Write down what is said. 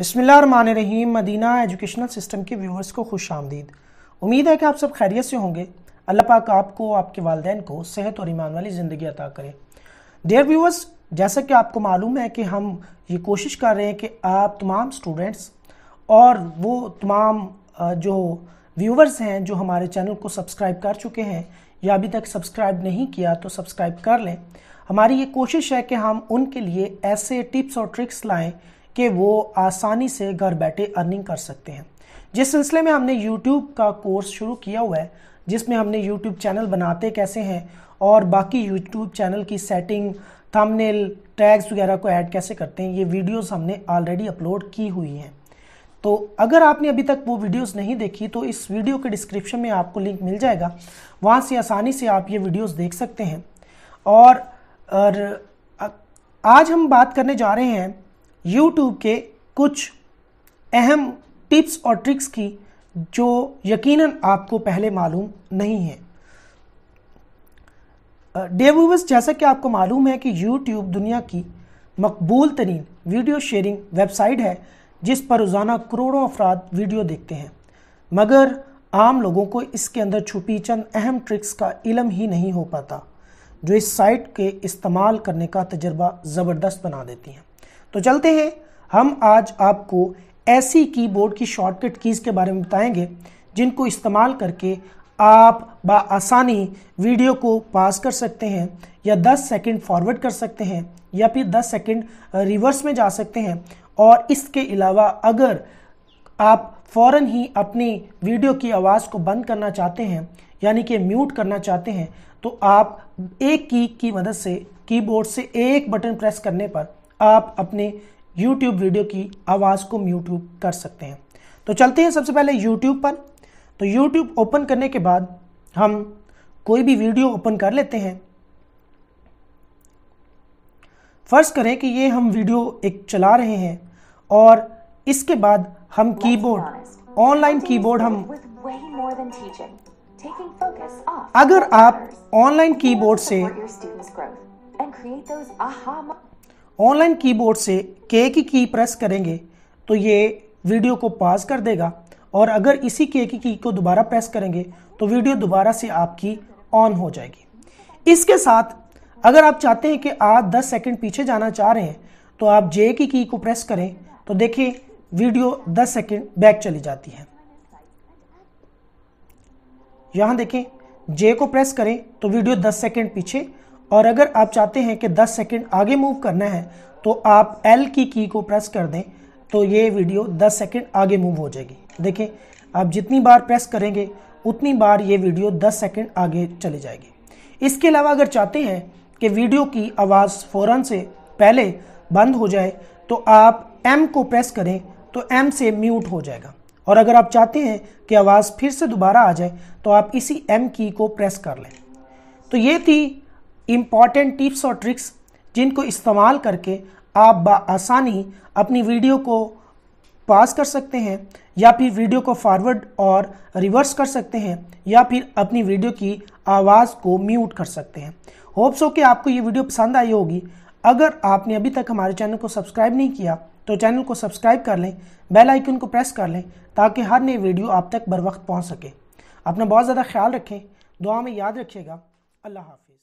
रहीम Madina educational system के viewers को खुश आमदीद उम्मीद है कि आप सब खैरियत से होंगे अल्लाह पाक आपको आपके वालदेन को सेहत और ईमान वाली ज़िंदगी अता करें डेयर व्यूवर्स जैसा कि आपको मालूम है कि हम ये कोशिश कर रहे हैं कि आप तमाम स्टूडेंट्स और वो तमाम जो व्यूवर्स हैं जो हमारे चैनल को सब्सक्राइब कर चुके हैं या अभी तक सब्सक्राइब नहीं किया तो सब्सक्राइब कर लें हमारी ये कोशिश है कि हम उनके लिए ऐसे टिप्स और ट्रिक्स लाएँ कि वो आसानी से घर बैठे अर्निंग कर सकते हैं जिस सिलसिले में हमने यूट्यूब का कोर्स शुरू किया हुआ है जिसमें हमने यूट्यूब चैनल बनाते कैसे हैं और बाकी यूट्यूब चैनल की सेटिंग थंबनेल टैग्स वगैरह को ऐड कैसे करते हैं ये वीडियोस हमने ऑलरेडी अपलोड की हुई हैं तो अगर आपने अभी तक वो वीडियोस नहीं देखी तो इस वीडियो के डिस्क्रिप्शन में आपको लिंक मिल जाएगा वहाँ से आसानी से आप ये वीडियोस देख सकते हैं और, और आज हम बात करने जा रहे हैं यूट्यूब के कुछ अहम टिप्स और ट्रिक्स की जो यकीनन आपको पहले मालूम नहीं है डेव्यूवर्स जैसा कि आपको मालूम है कि यूट्यूब दुनिया की मकबूल तरीन वीडियो शेयरिंग वेबसाइट है जिस पर रोज़ाना करोड़ों अफराद वीडियो देखते हैं मगर आम लोगों को इसके अंदर छुपी चंद अहम ट्रिक्स का इलम ही नहीं हो पाता जो इस साइट के इस्तेमाल करने का तजर्बा ज़बरदस्त बना देती हैं तो चलते हैं हम आज आपको ऐसी कीबोर्ड की शॉर्टकट कीज़ के बारे में बताएंगे जिनको इस्तेमाल करके आप आसानी वीडियो को पास कर सकते हैं या 10 सेकंड फॉरवर्ड कर सकते हैं या फिर 10 सेकंड रिवर्स में जा सकते हैं और इसके अलावा अगर आप फ़ौरन ही अपनी वीडियो की आवाज़ को बंद करना चाहते हैं यानी कि म्यूट करना चाहते हैं तो आप एक की की मदद से कीबोर्ड से एक बटन प्रेस करने पर आप अपने यूट्यूब वीडियो की आवाज़ को म्यूट कर सकते हैं तो चलते हैं सबसे पहले यूट्यूब पर तो यूट्यूब ओपन करने के बाद हम कोई भी वीडियो ओपन कर लेते हैं फर्ज करें कि ये हम वीडियो एक चला रहे हैं और इसके बाद हम कीबोर्ड ऑनलाइन कीबोर्ड हम अगर आप ऑनलाइन कीबोर्ड से ऑनलाइन कीबोर्ड से के की की प्रेस करेंगे तो ये वीडियो को पॉज कर देगा और अगर इसी के की की को दोबारा प्रेस करेंगे तो वीडियो दोबारा से आपकी ऑन हो जाएगी इसके साथ अगर आप चाहते हैं कि आप 10 सेकंड पीछे जाना चाह रहे हैं तो आप जे की की को प्रेस करें तो देखिए वीडियो 10 सेकंड बैक चली जाती है यहां देखें जे को प्रेस करें तो वीडियो 10 सेकंड पीछे और अगर आप चाहते हैं कि 10 सेकंड आगे मूव करना है तो आप एल की की को प्रेस कर दें तो ये वीडियो 10 सेकंड आगे मूव हो जाएगी देखें आप जितनी बार प्रेस करेंगे उतनी बार ये वीडियो 10 सेकंड आगे चली जाएगी इसके अलावा अगर चाहते हैं कि वीडियो की आवाज़ फ़ौरन से पहले बंद हो जाए तो आप एम को प्रेस करें तो एम से म्यूट हो जाएगा और अगर आप चाहते हैं कि आवाज़ फिर से दोबारा आ जाए तो आप इसी एम की को प्रेस कर लें तो ये थी इम्पॉर्टेंट टिप्स और ट्रिक्स जिनको इस्तेमाल करके आप आसानी अपनी वीडियो को पास कर सकते हैं या फिर वीडियो को फॉरवर्ड और रिवर्स कर सकते हैं या फिर अपनी वीडियो की आवाज़ को म्यूट कर सकते हैं होप्स हो कि आपको ये वीडियो पसंद आई होगी अगर आपने अभी तक हमारे चैनल को सब्सक्राइब नहीं किया तो चैनल को सब्सक्राइब कर लें बेल आइकन को प्रेस कर लें ताकि हर नई वीडियो आप तक बर वक्त पहुँच सके अपना बहुत ज़्यादा ख्याल रखें दुआ में याद रखिएगा अल्लाह हाफिज़